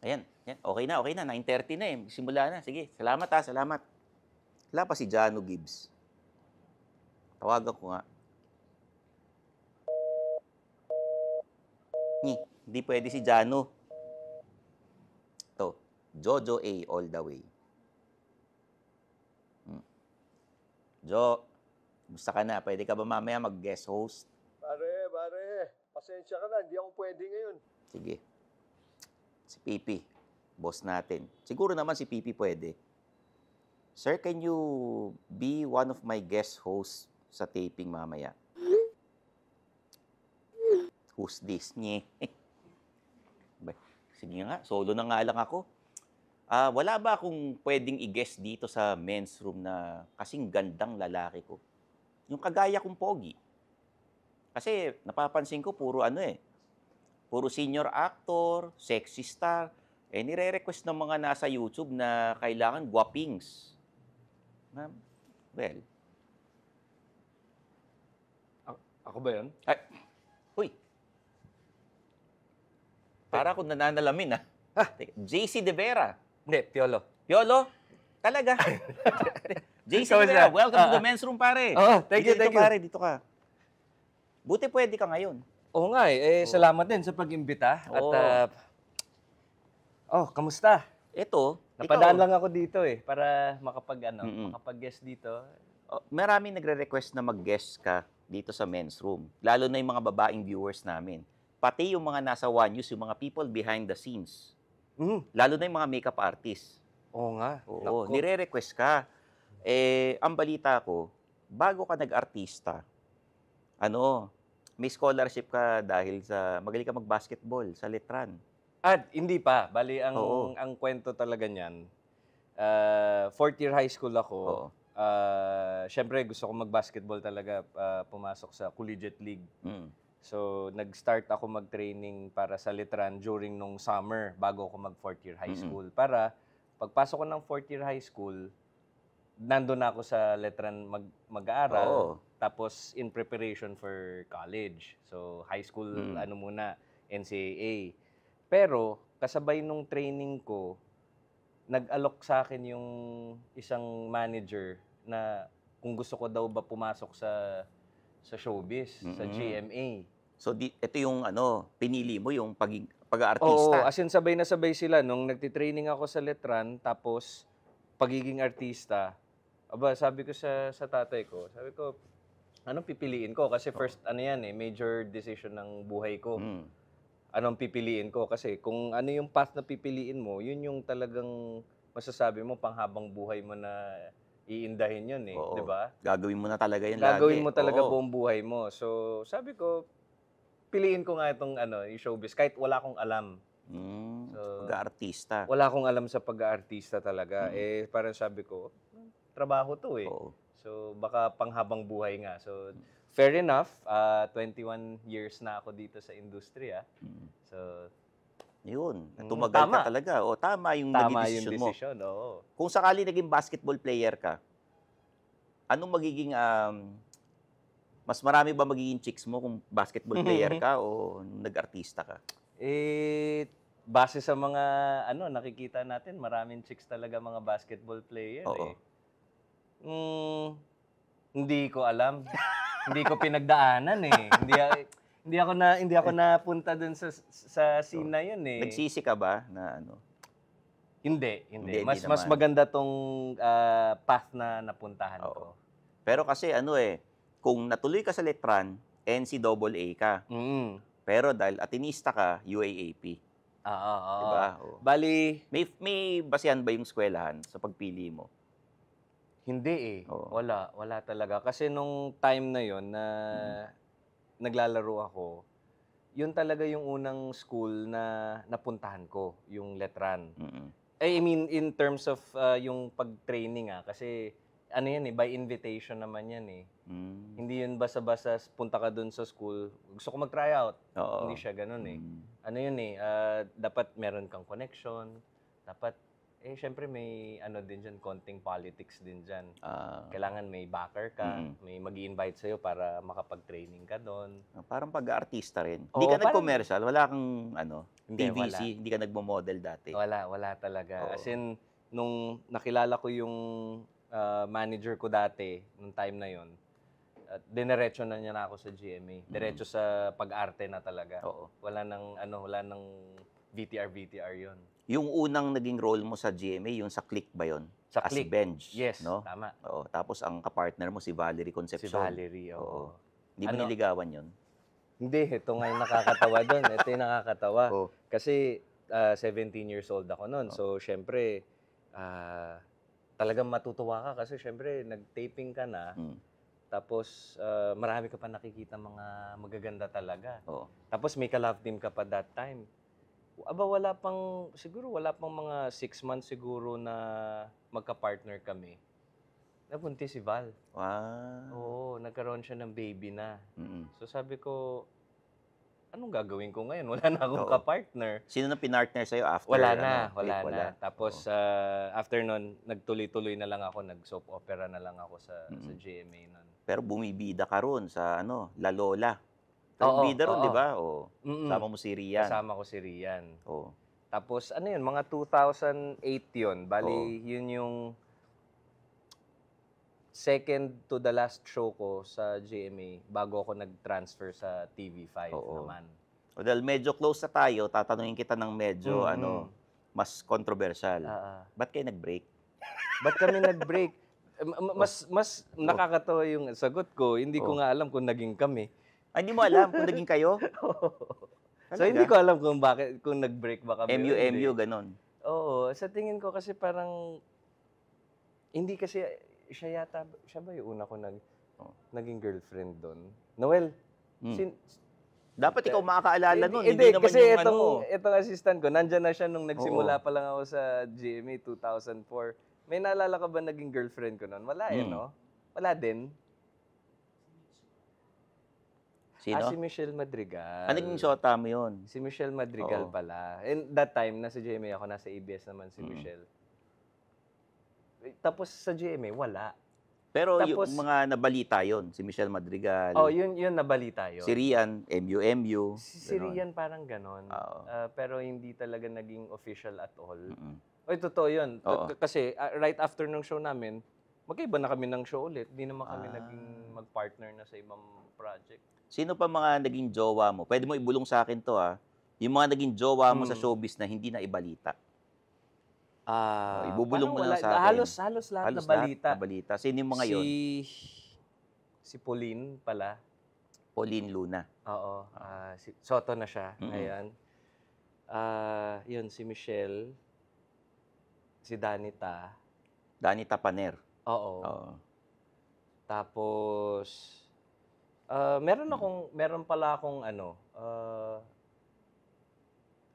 Ayan, ayan. Okay na, okay na. 9.30 na eh. Simula na. Sige, salamat ha, ah, salamat. Wala pa si Jano Gibbs. Tawagan ko nga. Ni, hindi pwede si Jano. To, Jojo A all the way. Hmm. Jo, gusto ka na. Pwede ka ba mamaya mag-guest host? Pare, pare. Pasensya ka na. Hindi ako pwede ngayon. Sige. Si Pipi, boss natin. Siguro naman si Pipi pwede. Sir, can you be one of my guest hosts sa taping mamaya? Who's this? Nye. Sige nga, solo na nga lang ako. Uh, wala ba akong pwedeng i-guest dito sa men's room na kasing gandang lalaki ko? Yung kagaya kong pogi. Kasi napapansin ko puro ano eh, Puro senior actor, sexy star. Eh, nire-request ng mga nasa YouTube na kailangan guapings. Ma'am, well. A- ako ba yan? Ay, huy. Para akong nananalamin, ah. ha? Ah, JC De Vera. Hindi, Piolo. Piolo? Talaga? JC De Vera, welcome uh, to the ah, ah. men's room, pare. oh, thank dito, you, thank dito, you. Pare, dito ka. Buti pwede ka ngayon. Oo nga eh. eh Salamat din sa pag-imbita. At, Oo. Ah, oh, kamusta? Ito, Napadaan ikaw, lang ako dito eh, para makapag, ano, Mm-mm. makapag-guest dito. oh, maraming nagre-request na mag-guest ka dito sa men's room. Lalo na yung mga babaeng viewers namin. Pati yung mga nasa One News, yung mga people behind the scenes. Mm. Lalo na yung mga makeup artists. Oo nga. Oo, Nako. nire-request ka. Eh, ang balita ko, bago ka nag-artista, ano, may scholarship ka dahil sa magaling ka mag-basketball sa Letran. At hindi pa. Bali, ang, Oo. ang kwento talaga niyan, uh, fourth year high school ako. Oo. Uh, syempre gusto ko mag-basketball talaga, uh, pumasok sa collegiate league. Mm. So, nag-start ako mag-training para sa Letran during nung summer bago ako mag-fourth year high school. Mm-hmm. Para pagpasok ko ng fourth year high school, nandoon na ako sa Letran mag- mag-aaral. Oo. Tapos in preparation for college. So high school mm. ano muna NCAA. Pero kasabay nung training ko nag-alok sa akin yung isang manager na kung gusto ko daw ba pumasok sa sa showbiz, mm-hmm. sa GMA. So di, ito yung ano, pinili mo yung pag pag-aartista. Oo, as in sabay na sabay sila nung nagti-training ako sa Letran tapos pagiging artista. Aba, sabi ko sa sa tatay ko, sabi ko, anong pipiliin ko? Kasi first, ano yan eh, major decision ng buhay ko. Mm. Anong pipiliin ko? Kasi kung ano yung path na pipiliin mo, yun yung talagang masasabi mo panghabang buhay mo na iindahin yun eh, di ba? Gagawin mo na talaga yan Gagawin lagi. mo talaga Oo. buong buhay mo. So, sabi ko, piliin ko nga itong ano, yung showbiz kahit wala akong alam. Mm, So, Pag-aartista. Wala akong alam sa pag-aartista talaga. Eh, parang sabi ko, trabaho to eh. Oo. So baka panghabang buhay nga. So fair enough, uh, ah, 21 years na ako dito sa industriya. Mm. So yun, mm, tumagal tama. ka talaga. O tama yung tama naging decision yung decision, mo. Oo. Kung sakali naging basketball player ka, anong magiging um, mas marami ba magiging chicks mo kung basketball player ka o nag-artista ka? Eh base sa mga ano nakikita natin, maraming chicks talaga mga basketball player Oo. eh. Mm, hindi ko alam. hindi ko pinagdaanan eh. Hindi hindi ako na hindi ako napunta doon sa sa scene so, na 'yun eh. Nagsisi ka ba na ano? Hindi, hindi. hindi mas hindi mas maganda tong uh, path na napuntahan Oo. ko. Pero kasi ano eh, kung natuloy ka sa Letran, NCAA ka. Mm. Pero dahil atinista ka, UAAP. Ah, oo, oo. Diba? Oo. Bali, may may basihan ba yung skwelahan sa pagpili mo? Hindi eh. Oo. Wala. Wala talaga. Kasi nung time na yon na naglalaro ako, yun talaga yung unang school na napuntahan ko, yung Letran. Mm-mm. Eh, I mean, in terms of uh, yung pag-training ah, kasi ano yan eh, by invitation naman yan eh. Mm. Hindi yun basa-basa, punta ka dun sa school, gusto ko mag-try out. Oo. Hindi siya ganun eh. Mm. Ano yun eh, uh, dapat meron kang connection, dapat eh syempre may ano din diyan konting politics din diyan. Ah. Kailangan may backer ka, mm may magi-invite sa para makapag-training ka doon. Ah, parang pag artista rin. Oo, hindi ka nag-commercial, wala kang ano, hindi, TVC, wala. hindi ka nagmo-model dati. Wala, wala talaga. Oo. As in nung nakilala ko yung uh, manager ko dati nung time na yon, at dinerecho na niya na ako sa GMA. Diretso mm sa pag-arte na talaga. Oo. Wala nang ano, wala nang VTR VTR 'yon. Yung unang naging role mo sa GMA, yung sa Click ba yon? Sa As Click. Bench. Yes, no? tama. Oo. Tapos ang kapartner mo si Valerie Concepcion. Si Valerie, oo. oo. Hindi mo ano? niligawan yon? Hindi, ito nga yung nakakatawa doon. Ito yung nakakatawa. Oh. Kasi uh, ah, 17 years old ako noon. So, syempre, uh, talagang matutuwa ka kasi syempre, nag-taping ka na. Mm. Tapos, uh, marami ka pa nakikita mga magaganda talaga. Oo. Tapos, may ka-love team ka pa that time aba wala pang siguro wala pang mga six months siguro na magka-partner kami. Napunti si Val. Wow. Oo, nagkaroon siya ng baby na. Mm-mm. So sabi ko, anong gagawin ko ngayon? Wala na akong Oo. ka-partner. Sino na pinartner sa'yo after? Wala ano? na, ano, wala click? na. Tapos ah, after nun, nagtuloy-tuloy na lang ako, nag-soap opera na lang ako sa sa GMA nun. Pero bumibida ka ron sa ano, La Lola. Oh, oo, bida di ba? Oo. Mm-mm. Sama mo si Rian. Kasama ko si Rian. Oo. Tapos ano yun, mga 2008 yun. Bali, Oo. yun yung second to the last show ko sa GMA bago ako nag-transfer sa TV5 Oo. naman. oh, dahil medyo close na tayo, tatanungin kita ng medyo Mhm. ano, mas controversial. Ah, ah. Ba't kayo nag-break? ba't kami nag-break? Mas mas nakakatawa yung sagot ko. Hindi ko nga alam kung naging kami. Ay, hindi mo alam kung naging kayo? so, hindi ko alam kung bakit, kung nag-break ba kami. MU, MU, ganun. Oo. Sa tingin ko kasi parang, hindi kasi, siya yata, siya ba yung una ko nag, oh. naging girlfriend doon? Noel, hmm. sin, dapat ikaw makakaalala eh, nun. Eh, hindi, eh, naman kasi yung itong, ano. itong assistant ko, nandyan na siya nung nagsimula Oo. pa lang ako sa GMA 2004. May naalala ka ba naging girlfriend ko nun? Wala eh, hmm. eh, no? Wala din. Sino? Ah, si Michelle Madrigal. Ano ah, yung shota mo yun? Si Michelle Madrigal Oo. pala. And that time, nasa GMA ako, nasa ABS naman si mm. Michelle. Tapos sa GMA, wala. Pero Tapos, yung mga nabalita yon si Michelle Madrigal. Oh, yun yun nabalita yon. Si Rian, MUMU. Si, si Rian parang ganon. Uh, pero hindi talaga naging official at all. Mm-hmm. Oy, totoo yun. Oh. Kasi uh, right after ng show namin, magkaiba na kami ng show ulit. Hindi naman kami ah. naging magpartner na sa ibang project. Sino pa mga naging jowa mo? Pwede mo ibulong sa akin to ah. Yung mga naging jowa mo hmm. sa showbiz na hindi na ibalita. Ah, uh, ibubulong mo na sa akin. Halos, halos lahat halos na balita. Lahat na balita. Sino yung mga si... yun? Si Pauline pala. Pauline Luna. Oo. Uh, si Soto na siya. Mm-hmm. Ayan. Uh, yun, si Michelle. Si Danita. Danita Paner. Oo. Oo. Tapos, Uh, meron akong, meron pala akong ano, uh,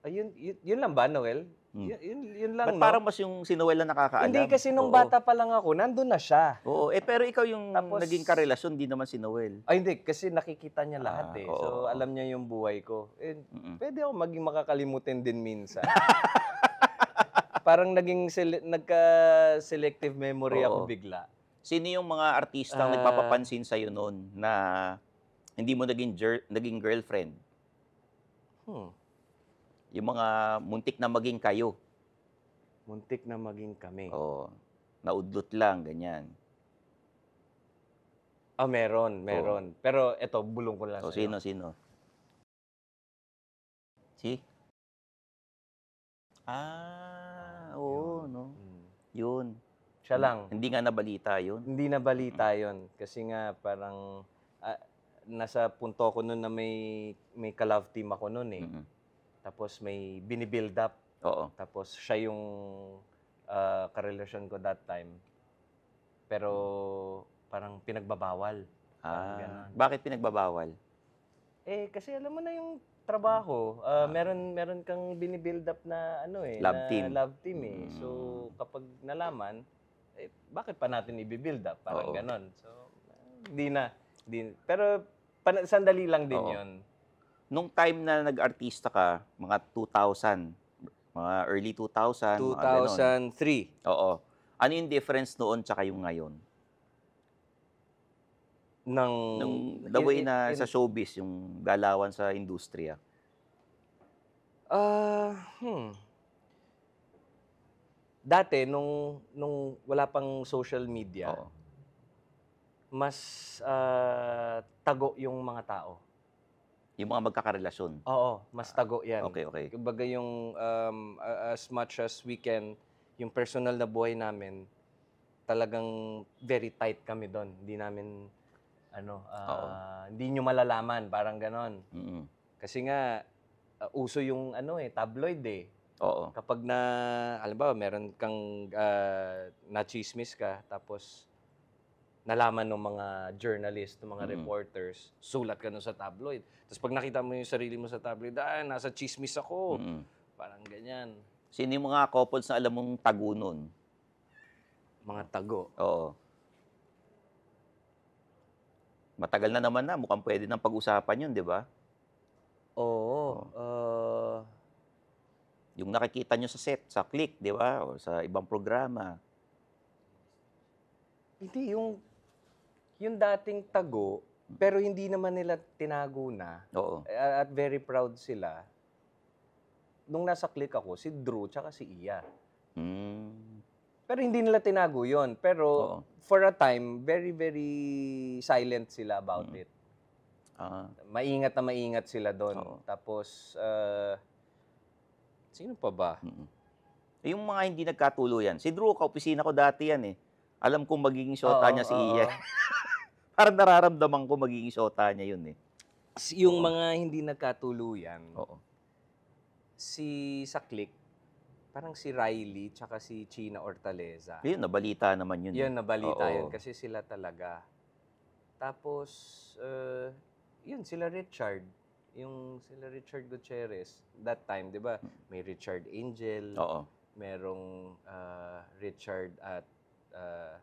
ayun, yun, yun lang ba, Noel? Hmm. Yun, yun, yun lang, But no? parang mas yung si Noel na nakakaalam. Hindi kasi nung Oo. bata pa lang ako, nandun na siya. Oo, eh pero ikaw yung Tapos, naging karelasyon, di naman si Noel. Ay hindi, kasi nakikita niya ah, lahat Ah, eh. oo, so oo. alam niya yung buhay ko. Eh, Mm-mm. Pwede ako maging makakalimutin din minsan. Parang naging sele- nagka-selective memory ako bigla. Sino yung mga artistang Ah. nagpapapansin sa'yo noon na hindi mo naging, naging girlfriend. Hmm. Yung mga muntik na maging kayo. Muntik na maging kami. Oo. Naudlot lang, ganyan. Ah, meron, meron. Oo. Pero ito, bulong ko lang so, oh, sa'yo. Sino, sino? Si? Ah, oo, yun. no? Mm. Yun. Siya lang. Hindi nga nabalita yun? Hindi nabalita yun. Kasi nga parang... Uh, nasa punto ko noon na may may ka-love team ako noon eh. Mm-hmm. Tapos may binibuild up. Oo. Tapos siya yung uh, karelasyon ko that time. Pero parang pinagbabawal. Ah, parang bakit pinagbabawal? Eh kasi alam mo na yung trabaho, uh, ah. meron meron kang binibuild up na ano eh, love na team. love team eh. Mm. So kapag nalaman, eh, bakit pa natin i-build up? Parang Oo. ganon. So, hindi na. Di, pero Pan- sandali lang din Oo. yun. Nung time na nag-artista ka, mga 2000, mga early 2000, mga ganun. 2003. Oo. Ano yung difference noon tsaka yung ngayon? Ng, Nung the way na in- sa showbiz, yung galawan sa industriya. Ah, hmm. Dati, nung, nung wala pang social media, Oo mas ah, tago yung mga tao. Yung mga magkakarelasyon. Oo, mas tago yan. Okay, okay. Kumbaga yung um, as much as we can, yung personal na buhay namin, talagang very tight kami doon. Hindi namin, ano, ah, Oo. hindi nyo malalaman, parang ganon. Mm-mm. Kasi nga, ah, uso yung ano eh, tabloid eh. Oo. Kapag na, alam ba, meron kang ah, na-chismis ka, tapos nalaman ng mga journalist, ng mga mm. reporters, sulat ka nun sa tabloid. Tapos pag nakita mo yung sarili mo sa tabloid, ah, nasa chismis ako. Mm. Parang ganyan. Sino yung mga couples na alam mong tago nun? Mga tago? Oo. Matagal na naman na. Mukhang pwede nang pag-usapan yun, di ba? Oo. Oo. Uh... Yung nakikita nyo sa set, sa click, di ba? O sa ibang programa. Hindi, yung yung dating tago, pero hindi naman nila tinago na. Oo. At very proud sila. Nung nasa click ako, si Drew tsaka si Iya. Mm. Pero hindi nila tinago yon Pero Oo. for a time, very, very silent sila about mm. it. Ah. Maingat na maingat sila doon. Tapos, uh, sino pa ba? Mm-mm. Eh, yung mga hindi nagkatuluyan. Si Drew, kaopisina ko dati yan eh. Alam kong magiging shota niya si Iya. Parang nararamdaman ko magiging sota niya yun eh. Yung Oo. mga hindi nagkatuluyan, Oo. si sa click, parang si Riley tsaka si China Ortaleza. Yun, nabalita naman yun. Eh. Yun, nabalita Oo. yun. Kasi sila talaga. Tapos, eh, yun, sila Richard. Yung sila Richard Gutierrez. That time, di ba? Hmm. May Richard Angel. Oo. Merong ah, Richard at ah,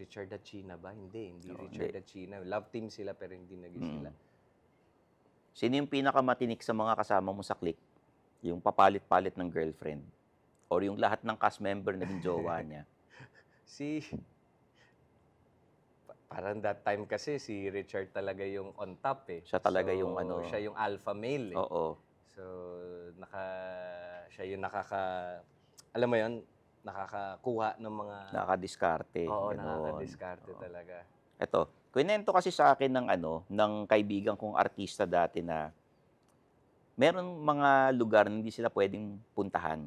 Richard China ba? Hindi, hindi Oo, Richard China. Love team sila pero hindi naging Mm. sila. Sino yung pinakamatinik sa mga kasama mo sa click? Yung papalit-palit ng girlfriend? Or yung lahat ng cast member naging jowa niya? Si... Parang that time kasi si Richard talaga yung on top eh. Siya talaga yung ano- Siya yung alpha male eh. Oo. So, naka, siya yung nakaka, alam mo yon nakakakuha ng mga... Nakadiskarte. Oo, nakadiskarte talaga. Ito, kwento kasi sa akin ng ano, ng kaibigan kong artista dati na meron mga lugar na hindi sila pwedeng puntahan.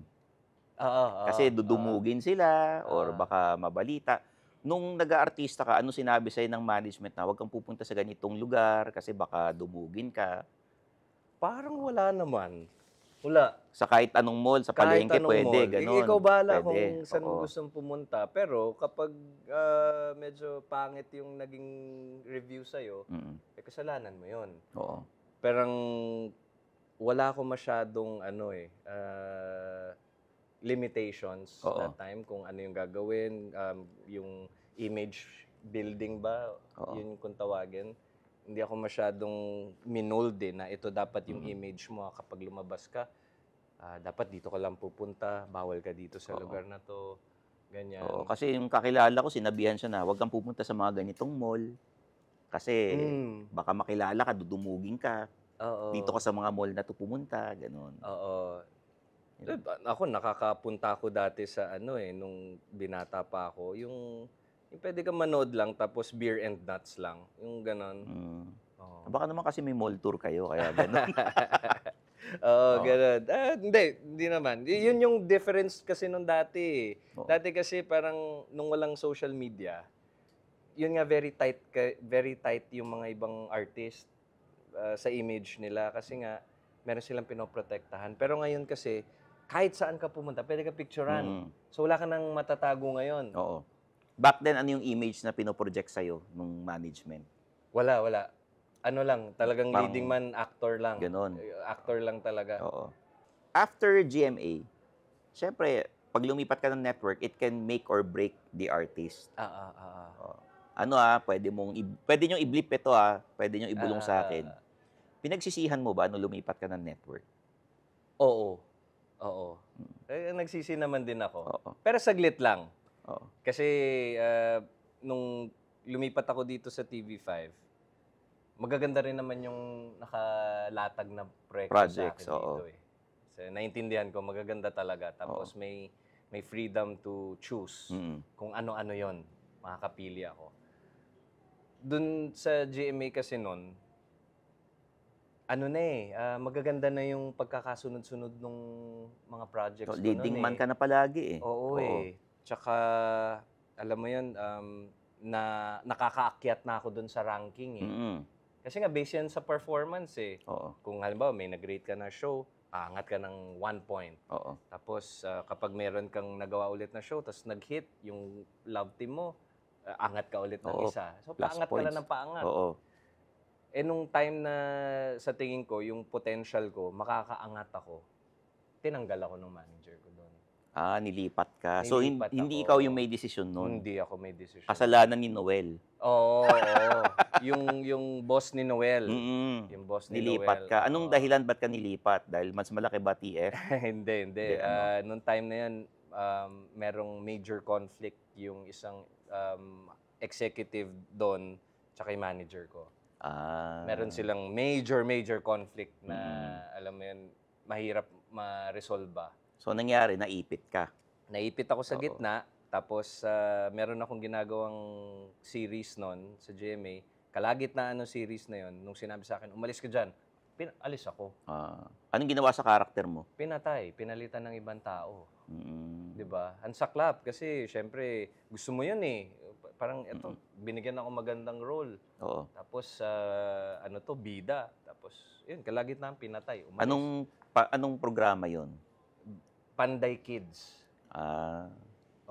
Oo, oo, Kasi dudumugin oo. sila or baka mabalita. Nung nag-aartista ka, ano sinabi sa'yo ng management na huwag kang pupunta sa ganitong lugar kasi baka dumugin ka? Parang wala naman. Wala. Sa kahit anong mall, sa palengke, pwede, mall. ganun. Ikaw bahala pwede. kung saan Oo. gustong pumunta. Pero kapag ah, medyo pangit yung naging review sa'yo, Mm. eh, kasalanan mo yon. Oo. Parang wala ko masyadong ano eh, ah, limitations Oo. that time kung ano yung gagawin, um, yung image building ba, Oo. yun kung tawagin. Hindi ako masyadong minold eh, na ito dapat yung image mo ah, kapag lumabas ka uh, dapat dito ka lang pupunta, bawal ka dito sa Oo. lugar na to, ganyan. Oo, kasi yung kakilala ko, sinabihan siya na, huwag kang pupunta sa mga ganitong mall. Kasi Mm. baka makilala ka, dudumugin ka. Oo. Dito ka sa mga mall na to pumunta, ganun. Oo. Eh, Ako, nakakapunta ako dati sa ano eh, nung binata pa ako, yung, yung pwede ka manood lang, tapos beer and nuts lang. Yung ganun. Mm. Oo. Baka naman kasi may mall tour kayo, kaya ganun. Oo, oh, ganun. Ah, hindi, hindi naman. Y- Yun yung difference kasi nung dati. Eh. Oo. Dati kasi parang nung walang social media, yun nga very tight very tight yung mga ibang artist ah, sa image nila kasi nga meron silang pinoprotektahan. Pero ngayon kasi kahit saan ka pumunta, pwede ka picturean. Mm. So wala ka nang matatago ngayon. Oo. Back then, ano yung image na pinoproject sa'yo nung management? Wala, wala ano lang, talagang Parang, leading man, actor lang. Ganon. Eh, actor lang talaga. Oo. After GMA, syempre, pag lumipat ka ng network, it can make or break the artist. Ah, ah, ah. ah. Ano ah, pwede mong, pwede nyo i-blip ito ah, pwede nyo ibulong ah, sa ah, akin. Ah. Pinagsisihan mo ba nung lumipat ka ng network? Oo. Oo. Hmm. Eh, nagsisi naman din ako. Oo. Pero saglit lang. Oo. Kasi, uh, nung lumipat ako dito sa TV5, magaganda rin naman yung nakalatag na project Projects, sa akin oo. dito eh. So, naintindihan ko, magaganda talaga. Tapos may may freedom to choose Mm. kung ano-ano yon makakapili ako. Doon sa GMA kasi noon, ano na eh, ah, magaganda na yung pagkakasunod-sunod ng mga projects So, ko nun leading man eh. ka na palagi eh. Oo, eh. Tsaka, alam mo yun, um, na nakakaakyat na ako doon sa ranking eh. Mm-mm. Kasi nga, based yan sa performance eh. Oo. Kung halimbawa, may nag-rate ka na show, aangat ka ng one point. Oo. Tapos, uh, kapag meron kang nagawa ulit na show, tapos nag-hit yung love team mo, uh, ah, angat ka ulit ng isa. So, Plus paangat ka lang ng paangat. Oo. Eh, nung time na sa tingin ko, yung potential ko, makakaangat ako, tinanggal ako ng manager ko. Ah, nilipat ka. Nilipat so, hin- hindi ikaw yung may decision noon. Hindi ako may decision. Kasalanan ni Noel. Oo, oo. yung, yung boss ni Noel. Mm-mm. Yung boss ni nilipat Noel. ka. Anong Oo. dahilan ba't ka nilipat? Dahil mas malaki ba TF? hindi, hindi. Hindi, ano? Ah, nung time na yun, um, merong major conflict yung isang um, executive doon tsaka yung manager ko. Ah. Meron silang major, major conflict na, alam mo yun, mahirap ma-resolve ba. So, nangyari, naipit ka. Naipit ako sa Oo. gitna. Tapos, ah, meron akong ginagawang series noon sa GMA. Kalagitnaan ng series na yon nung sinabi sa akin, umalis ka dyan. Pin- alis ako. Ah, anong ginawa sa karakter mo? Pinatay, pinalitan ng ibang tao. Mm. 'di ba? Ang saklap kasi syempre gusto mo 'yun eh. Pa- Parang eto, binigyan ako magandang role. Oo. Tapos ah, ano to, bida. Tapos 'yun, kalagitnaan pinatay. Umalis. Anong pa, anong programa 'yon? Panday Kids. Ah.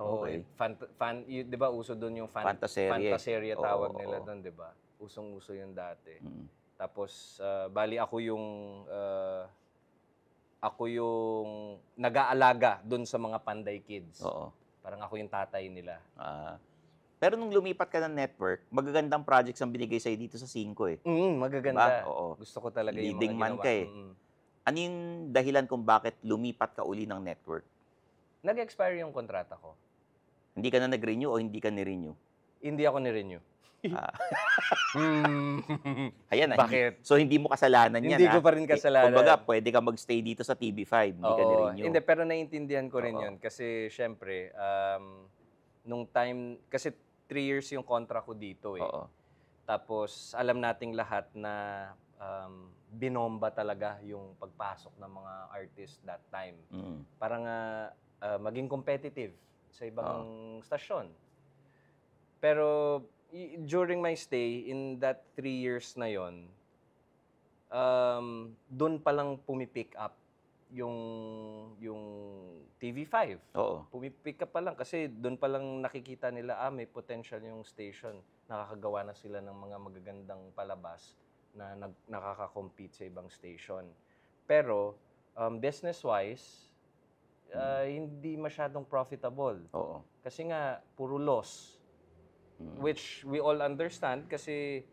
Oo, okay. Eh, fan, fan, y- 'di ba uso doon yung fan, Fantaserye. Fantaserye tawag Oo, nila doon, 'di ba? Usong-uso yun dati. Mm. Tapos ah, bali ako yung ah, ako yung nag-aalaga doon sa mga Panday Kids. Oo. Parang ako yung tatay nila. Ah. Pero nung lumipat ka ng network, magagandang projects ang binigay sa'yo dito sa 5 eh. Mm, magaganda. Diba? Oo. Gusto ko talaga yung mga man ginawa. ka eh. Mm. Ano yung dahilan kung bakit lumipat ka uli ng network? Nag-expire yung kontrata ko. Hindi ka na nag-renew o hindi ka ni-renew? Hindi ako ni-renew. Ah. Hmm. Ayan ah, na. Bakit? So hindi mo kasalanan yan. Hindi ah. ko pa rin eh, kasalanan. Kumbaga, pwede ka mag-stay dito sa TV5, hindi Oo, ka ni-renew. Hindi, pero naiintindihan ko rin Oo. yun. Kasi syempre, um, nung time, kasi three years yung kontra ko dito eh. Oo. Tapos alam nating lahat na um, binomba talaga yung pagpasok ng mga artist that time. Mm. Para nga uh, ah, maging competitive sa ibang oh. stasyon. Pero during my stay, in that three years na yon, um, doon pa palang pumipick up yung yung TV5. Oo. Pumipick up pa lang kasi doon pa lang nakikita nila ah may potential yung station. Nakakagawa na sila ng mga magagandang palabas na nag, nakaka-compete sa ibang station. Pero um, business-wise, uh, hindi masyadong profitable. Oo. Kasi nga, puro loss. Mm. Which we all understand kasi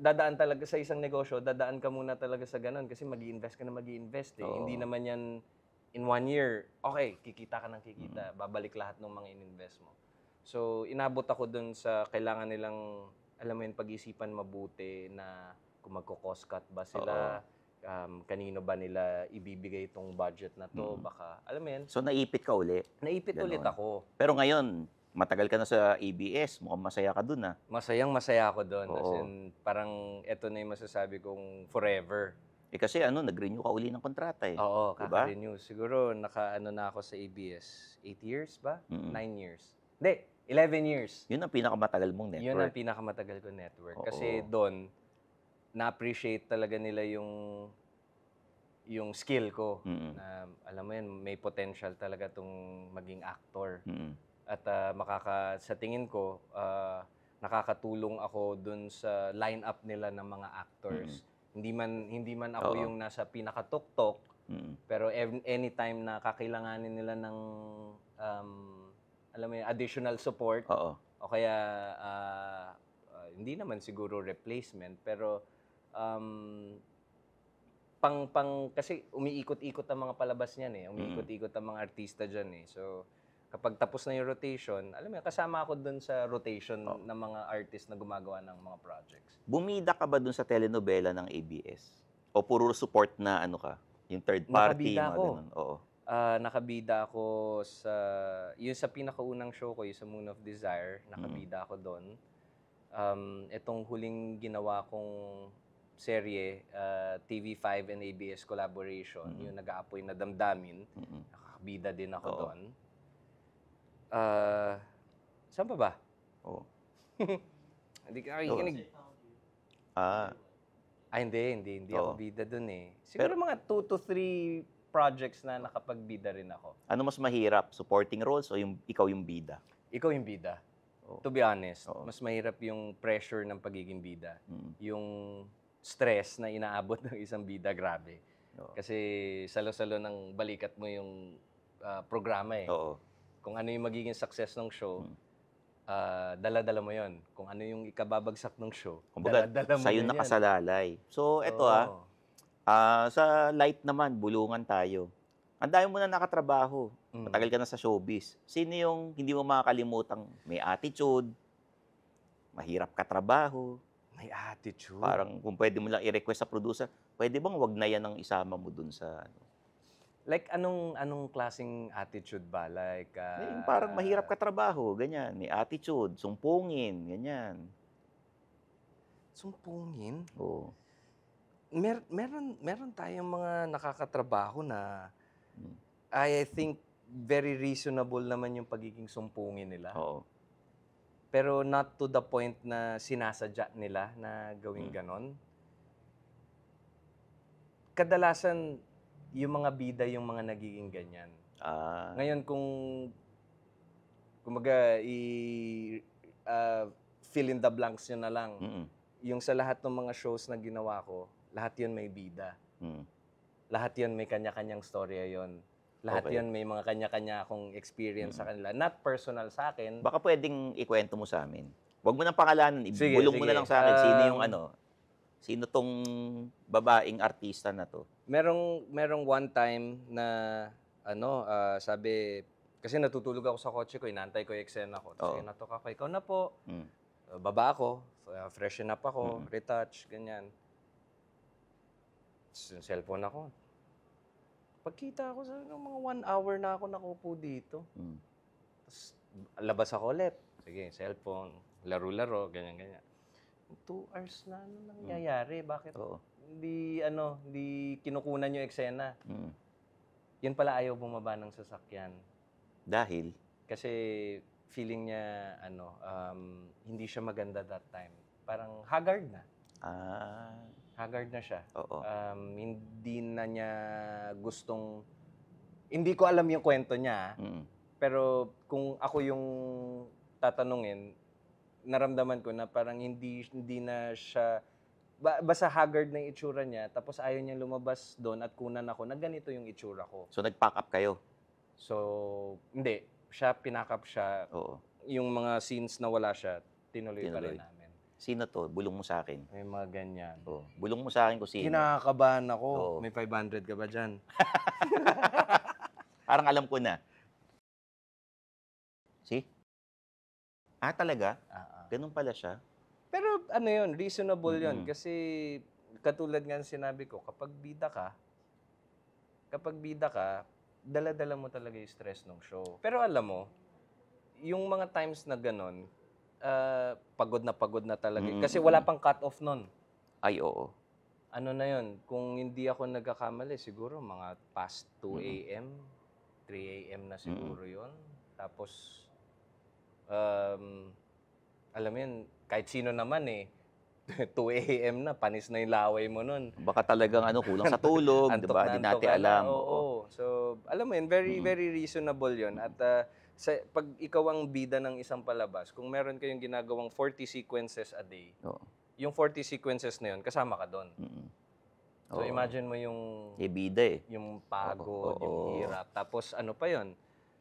dadaan talaga sa isang negosyo, dadaan ka muna talaga sa ganun kasi mag invest ka na mag invest eh. Oo. Hindi naman yan in one year, okay, kikita ka ng kikita, mm. babalik lahat ng mga ininvest mo. So, inabot ako dun sa kailangan nilang, alam mo yun, pag-isipan mabuti na kung magko-cost cut ba sila, um, kanino ba nila ibibigay itong budget na to, Mm. baka, alam mo yan, So naipit ka uli. naipit Ganon. ulit ako. Pero ngayon, matagal ka na sa ABS, mukhang masaya ka dun ah. Masayang masaya ako doon. As in, parang ito na yung masasabi kong forever. Eh kasi ano, nag-renew ka uli ng kontrata eh. Oo, Diba? kaka-renew. Siguro naka-ano na ako sa ABS. 8 years ba? 9 Mm-mm. years. Hindi, 11 years. Yun ang pinakamatagal mong Yun ang pinakamatagal ko network. Oo. Kasi doon, na-appreciate talaga nila yung yung skill ko. Mm-hmm. Na, alam mo yan, may potential talaga tong maging actor. Mm-hmm. At uh, makaka sa tingin ko, uh, nakakatulong ako dun sa lineup nila ng mga actors. Mm-hmm. Hindi man hindi man ako Oo. yung nasa pinakatuktok, mm-hmm. pero anytime na kakailanganin nila ng um, alam mo yun, additional support Oo. o kaya uh, uh, hindi naman siguro replacement pero um, pang pang kasi umiikot-ikot ang mga palabas niyan eh. Umiikot-ikot ang mga artista diyan eh. So kapag tapos na yung rotation, alam mo kasama ako doon sa rotation oh. ng mga artist na gumagawa ng mga projects. Bumida ka ba doon sa telenovela ng ABS? O puro support na ano ka? Yung third party? Nakabida ako. Oo. Uh, nakabida ako sa... Yung sa pinakaunang show ko, yung sa Moon of Desire, nakabida mm. ako doon. Um, itong huling ginawa kong serye, uh, TV5 and ABS collaboration, mm-hmm. yung nag-aapoy na damdamin, mm-hmm. nakakabida din ako doon. Uh, saan pa ba? Oo. Hindi ka nakikinig. Ah. Ah, hindi, hindi. Hindi Oo. ako bida doon eh. Siguro Pero, mga 2 to 3 projects na nakapagbida rin ako. Ano mas mahirap? Supporting roles o yung, ikaw yung bida? Ikaw yung bida. Oo. To be honest, Oo. mas mahirap yung pressure ng pagiging bida. Mm. Yung stress na inaabot ng isang bida, grabe. Oo. Kasi salo-salo ng balikat mo yung uh, programa eh. Oo. Kung ano yung magiging success ng show, hmm. uh, dala-dala mo yon Kung ano yung ikababagsak ng show, Kumbaga, dala-dala mo sa'yo nakasalalay. So, eto ah. Oo. ah, uh, sa light naman, bulungan tayo. Ang dami mo na nakatrabaho. Mm. Matagal ka na sa showbiz. Sino yung hindi mo makakalimutang may attitude, mahirap katrabaho, may attitude. Parang kung pwede mo lang i-request sa producer, pwede bang wag na yan ang isama mo dun sa ano? Like anong anong klaseng attitude ba? Like uh, yung ah, parang ah, mahirap ka trabaho, ganyan, may attitude, sumpungin, ganyan. Sumpungin? Oo. Mer meron meron tayong mga nakakatrabaho na hmm. I think very reasonable naman yung pagiging sumpungin nila. Oo. Pero not to the point na sinasadya nila na gawing hmm. ganon. Kadalasan, yung mga bida yung mga nagiging ganyan. Ah. Ngayon kung kumaga i uh, fill in the blanks yun na lang. Mm-mm. Yung sa lahat ng mga shows na ginawa ko, lahat yun may bida. Mm. Lahat yun may kanya-kanyang storya yon. Lahat okay. yun may mga kanya-kanya akong experience hmm sa kanila. Not personal sa akin. Baka pwedeng ikwento mo sa amin. Huwag mo nang pangalanan, ibulong mo na lang sa akin sino yung um, ano, sino tong babaeng artista na to. Merong merong one time na ano, uh, sabi kasi natutulog ako sa kotse ko, inantay ko yung eksena ko. Tapos oh. kinatok ako, ikaw na po. Mm. Uh, baba ako, uh, freshen up ako, mm. retouch, ganyan. Tapos cellphone ako, Pagkita ko sa mga one hour na ako nakupo dito. Mm. Tapos labas ako ulit. Sige, cellphone, laro-laro, ganyan-ganyan. Two hours na, ano hmm. nangyayari? Mm. Bakit Oo. hindi, ano, hindi kinukunan yung eksena? Mm. Yun pala ayaw bumaba ng sasakyan. Dahil? Kasi feeling niya, ano, um, hindi siya maganda that time. Parang haggard na. Ah haggard na siya. Oo. Um, hindi na niya gustong... Hindi ko alam yung kwento niya. Ah. Mm. Pero kung ako yung tatanungin, naramdaman ko na parang hindi hindi na siya ba, basta haggard na itsura niya tapos ayaw niya lumabas doon at kunan ako na ganito yung itsura ko. So nag-pack up kayo? So hindi, siya pinakap siya. Oo. Yung mga scenes na wala siya, tinuloy, tinuloy. pa rin namin sino to? Bulong mo sa akin. May mga ganyan. Oo. Oh, bulong mo sa akin kung sino. Kinakabahan ako. Oo. Oh. May 500 ka ba dyan? Parang alam ko na. See? Ah, talaga? Ah, ah. Ganun pala siya? Pero ano yun, reasonable yun. Kasi katulad nga ng sinabi ko, kapag bida ka, kapag bida ka, dala-dala mo talaga yung stress ng show. Pero alam mo, yung mga times na ganon, uh, pagod na pagod na talaga. Mm-hmm. Kasi wala pang cut-off nun. Ay, oo. Ano na yon Kung hindi ako nagkakamali, siguro mga past 2 a.m., 3 a.m. na siguro mm-hmm. yon Tapos, um, alam mo yun, kahit sino naman eh, 2 a.m. na, panis na yung laway mo nun. Baka talagang ano, kulang sa tulog, di ba? Hindi natin alam. Oo, oo. So, alam mo yun, very, mm-hmm. very reasonable yon At uh, sa, pag ikaw ang bida ng isang palabas, kung meron kayong ginagawang 40 sequences a day, Oo. yung 40 sequences na yun, kasama ka doon. Mm. So Oo. imagine mo yung Eh, bida eh. yung pagod, Oo. yung hirap. Tapos ano pa yun,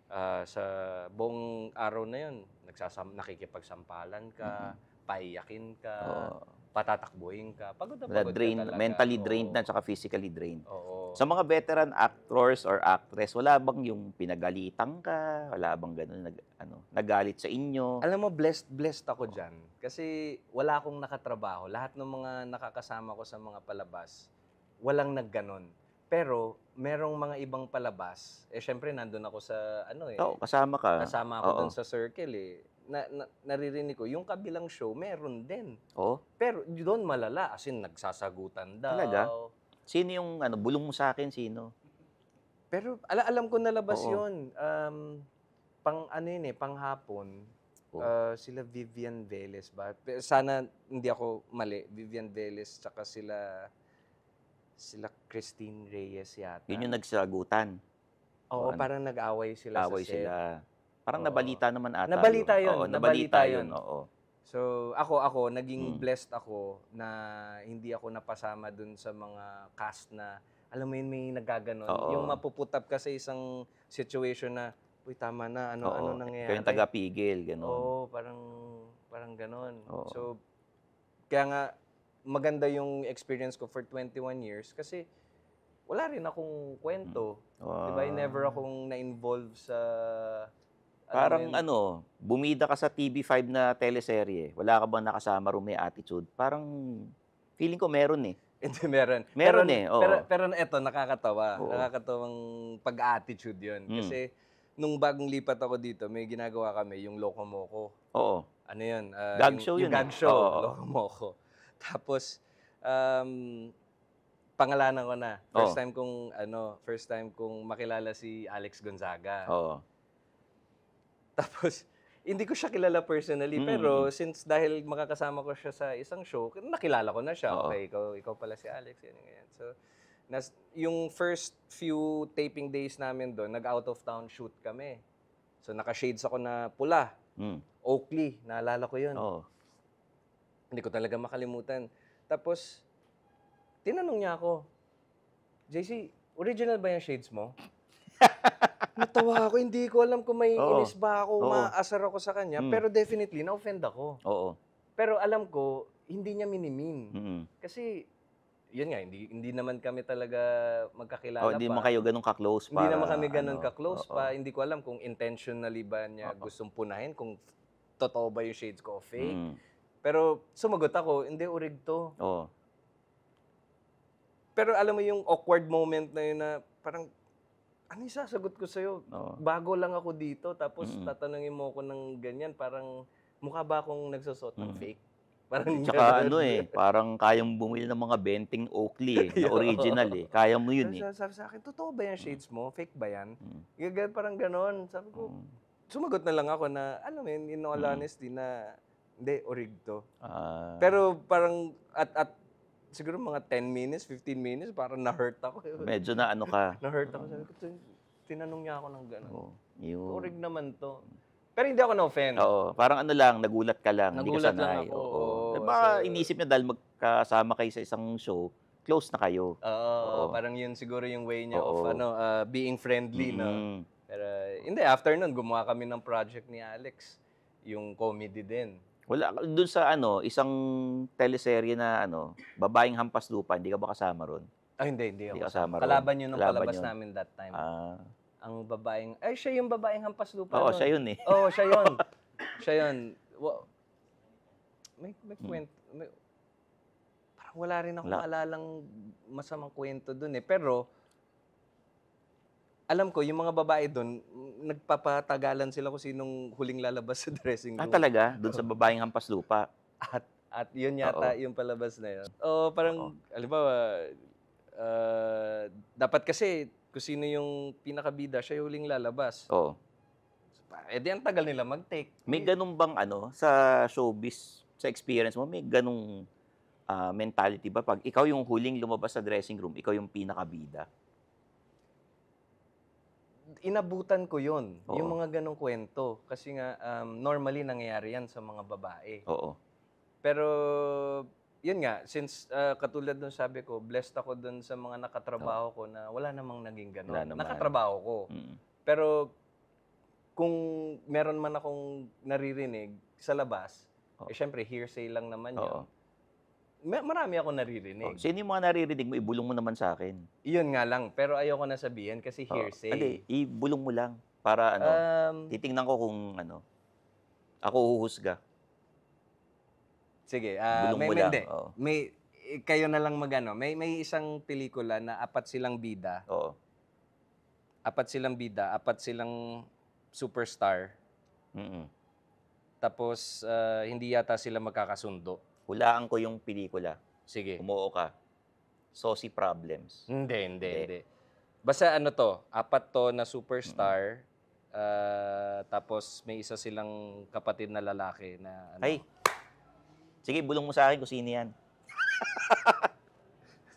ah, sa buong araw na yun, nagsasam, nakikipagsampalan ka, paiyakin ka, Oo patatakbuhin ka. Pagod na pagod drained, ka Mentally Oo. drained na, tsaka physically drained. Oo. Sa mga veteran actors or actress, wala bang yung pinagalitan ka? Wala bang ganun, nag, ano, nagalit sa inyo? Alam mo, blessed, blessed ako dyan. Kasi wala akong nakatrabaho. Lahat ng mga nakakasama ko sa mga palabas, walang nagganon. Pero merong mga ibang palabas, eh syempre nandoon ako sa ano eh. Oo, kasama ka. Kasama ako Oo. dun sa circle eh na, na, naririnig ko, yung kabilang show, meron din. Oh? Pero doon malala, as in nagsasagutan daw. Talaga? Sino yung ano, bulong mo sa akin, sino? Pero ala alam ko nalabas Oo. yun. Um, pang ano yun eh, pang hapon. Oo. Oh. uh, sila Vivian Velez ba? Pero Sana hindi ako mali. Vivian Velez tsaka sila sila Christine Reyes yata. Yun yung nagsagutan. Oo, Ano? parang nag-away sila Away sa set. sila. Parang oo. nabalita naman ata. Nabalita yun. Oo, nabalita, nabalita yun. yun. Oo. So, ako, ako, naging hmm. blessed ako na hindi ako napasama dun sa mga cast na, alam mo yun, may nagaganon. Yung mapuputap ka sa isang situation na, uy, tama na, ano, Oo. ano nangyayari. yung taga-pigil, gano'n. Oo, parang, parang gano'n. So, kaya nga, maganda yung experience ko for 21 years kasi wala rin akong kwento. Hmm. Di ba? Never ah. akong na-involve sa Parang ano, ano, bumida ka sa TV5 na teleserye, wala ka bang nakasama rumi attitude? Parang feeling ko meron eh. Hindi, meron. Meron pero, eh, oo. Pero, pero eto, nakakatawa. Oo. Nakakatawang pag-attitude yon mm. Kasi nung bagong lipat ako dito, may ginagawa kami, yung Lokomoko. Oo. Ano yun? Uh, gag yung, show yung, yun. Yung gag eh. show, oo. Lokomoko. Tapos, um, pangalanan ko na. First oo. time kong, ano, first time kong makilala si Alex Gonzaga. Oo. Tapos, hindi ko siya kilala personally, mm. pero mm. since dahil makakasama ko siya sa isang show, nakilala ko na siya. Oo. Okay, ikaw, ikaw pala si Alex, yan, yan. So, nas, yung first few taping days namin doon, nag-out of town shoot kami. So, naka-shades ako na pula. Mm. Oakley, naalala ko yun. Oo. Hindi ko talaga makalimutan. Tapos, tinanong niya ako, JC, original ba yung shades mo? Natawa ako. Hindi ko alam kung may Oo. inis ba ako, maasar ako sa kanya. Mm. Pero definitely, na-offend ako. Oo. Pero alam ko, hindi niya minimin. Mm-mm. Kasi, yun nga, hindi, hindi naman kami talaga magkakilala Oh, hindi pa. mo kayo ganun ka-close pa. Hindi naman kami ganun ano, ka-close pa. Hindi ko alam kung intentionally ba niya Oo. gustong punahin, kung totoo ba yung shades ko o fake. Mm. Pero sumagot ako, hindi, urig to. Oo. Pero alam mo yung awkward moment na yun na parang ano yung sasagot ko sa'yo? Oo. Bago lang ako dito, tapos Mm-mm. tatanungin mo ako ng ganyan, parang mukha ba akong nagsasot ng Mm. fake? Parang Tsaka ano eh, parang kayang bumili ng mga benting Oakley eh, na original eh. Kaya mo yun eh. Sabi, sabi sa akin, totoo ba yung shades mo? Fake ba yan? Mm. Gagal, parang ganon. Sabi ko, mm. sumagot na lang ako na, alam mo yun, in all Mm. honesty, na hindi, orig to. Ah, Pero parang, at, at siguro mga 10 minutes, 15 minutes, para na-hurt ako. Medyo na ano ka. na-hurt ako. Sabi ko, mm. tinanong niya ako ng gano'n. Oh, yun. Turig naman to. Pero hindi ako na-offend. Oo, parang ano lang, nagulat ka lang, nagulat hindi ka sanay. Lang ako. Oo. oo. Diba, so, inisip niya dahil magkasama kayo sa isang show, close na kayo. Oo, oo. parang yun siguro yung way niya oo. of ano, uh, being friendly, mm-hmm. no? Mm. Pero hindi, after nun, gumawa kami ng project ni Alex. Yung comedy din. Wala, doon sa ano, isang teleserye na ano, babaeng hampas lupa, hindi ka ba kasama ron? Ah, hindi, hindi ako. kasama ron. Kalaban yun nung Kalaban yun. namin that time. Ah, Ang babaeng, ay siya yung babaeng hampas lupa. oo, nun. siya yun eh. Oo, siya yun. siya yun. Wa- May, may hmm. kwento. May, parang wala rin akong alalang masamang kwento doon eh. Pero, alam ko, yung mga babae doon, nagpapatagalan sila kung sinong huling lalabas sa dressing ah, room. Ah, talaga? Doon sa babaeng hampas lupa? At, at yun yata Oo. yung palabas na yun. Oo, parang, Oo. ba, uh, ah, dapat kasi kung sino yung pinakabida, siya yung huling lalabas. Oo. Eh di ang tagal nila mag-take. May ganun bang ano, sa showbiz, sa experience mo, may ganung ah, mentality ba? Pag ikaw yung huling lumabas sa dressing room, ikaw yung pinakabida inabutan ko yon Oo. yung mga ganong kwento. Kasi nga, um, normally nangyayari yan sa mga babae. Oo. Pero, yun nga, since uh, katulad nung sabi ko, blessed ako dun sa mga nakatrabaho ko na wala namang naging ganon. Wala Nakatrabaho ko. Mm. Pero, kung meron man akong naririnig sa labas, Oo. eh syempre hearsay lang naman yun. Oo may, marami ako naririnig. Oh, sino yung mga naririnig mo? Ibulong mo naman sa akin. Iyon nga lang, pero ayoko na sabihin kasi oh, hearsay. Oh, ibulong mo lang para ano, um, titingnan ko kung ano, ako huhusga. Sige, uh, may, mo may, lang. Oh. May, eh, kayo na lang magano. May, may isang pelikula na apat silang bida. Oo. Apat silang bida, apat silang superstar. Mm-mm. Tapos, uh, hindi yata sila magkakasundo Hulaan ko yung pelikula. Sige. Umuo ka. So, si problems. Hindi, hindi, Hindi. hindi. Basta ano to, apat to na superstar. ah, tapos may isa silang kapatid na lalaki na ano, Ay! Sige, bulong mo sa akin kung sino yan.